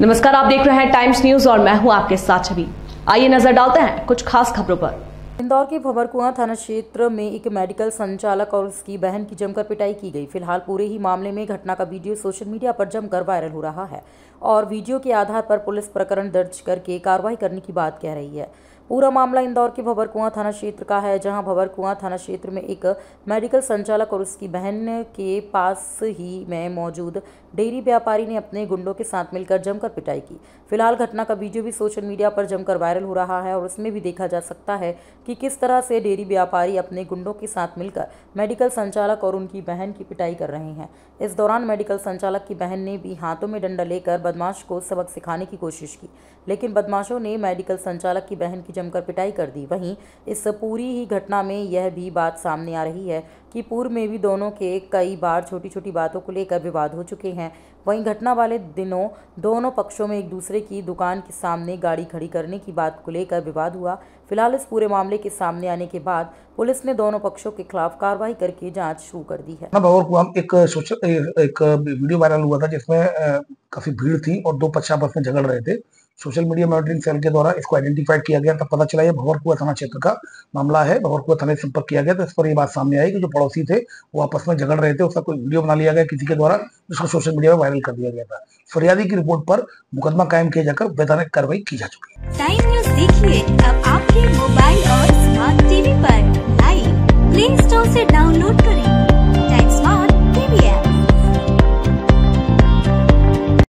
नमस्कार आप देख रहे हैं टाइम्स न्यूज और मैं हूं आपके साथ छवि आइए नजर डालते हैं कुछ खास खबरों पर इंदौर के भवरकुआ थाना क्षेत्र में एक मेडिकल संचालक और उसकी बहन की जमकर पिटाई की गई फिलहाल पूरे ही मामले में घटना का वीडियो सोशल मीडिया पर जमकर वायरल हो रहा है और वीडियो के आधार पर पुलिस प्रकरण दर्ज करके कार्रवाई करने की बात कह रही है पूरा मामला इंदौर के भवरकुआं थाना क्षेत्र का है जहां भवरकुआं थाना क्षेत्र में एक मेडिकल संचालक और उसकी बहन के पास ही में मौजूद डेयरी व्यापारी ने अपने गुंडों के साथ मिलकर जमकर पिटाई की फिलहाल घटना का वीडियो भी सोशल मीडिया पर जमकर वायरल हो रहा है और उसमें भी देखा जा सकता है कि किस तरह से डेयरी व्यापारी अपने गुंडों के साथ मिलकर मेडिकल संचालक और उनकी बहन की पिटाई कर रहे हैं इस दौरान मेडिकल संचालक की बहन ने भी हाथों में डंडा लेकर बदमाश को सबक सिखाने की कोशिश की लेकिन बदमाशों ने मेडिकल संचालक की बहन की जमकर पिटाई कर दी वहीं इस पूरी ही घटना में यह भी बात सामने आ रही है कि पूर्व में भी दोनों के कई बार छोटी छोटी बातों को लेकर विवाद हो चुके हैं वहीं घटना वाले दिनों दोनों पक्षों में एक दूसरे की दुकान के सामने गाड़ी खड़ी करने की बात को लेकर विवाद हुआ फिलहाल इस पूरे मामले के सामने आने के बाद पुलिस ने दोनों पक्षों के खिलाफ कार्रवाई करके जांच शुरू कर दी है भवर को हम एक सोशल एक वीडियो वायरल हुआ था जिसमें काफी भीड़ थी और दो पक्ष आपस में झगड़ रहे थे सोशल मीडिया मॉनिटरिंग सेल के द्वारा इसको आइडेंटिफाई किया गया तब पता चला ये भंवरकुआ थाना क्षेत्र का मामला है भंवरकुआ थाने संपर्क किया गया तो इस पर ये बात सामने आई कि जो पड़ोसी थे वो आपस में झगड़ रहे थे उसका कोई वीडियो बना लिया गया किसी के द्वारा जिसको सोशल मीडिया में वायरल कर दिया गया था फरियादी की रिपोर्ट पर मुकदमा कायम किया जाकर वैधानिक कार्रवाई की जा चुकी है टाइम न्यूज देखिए अब आपके मोबाइल और smart TV live play store ऐसी डाउनलोड करें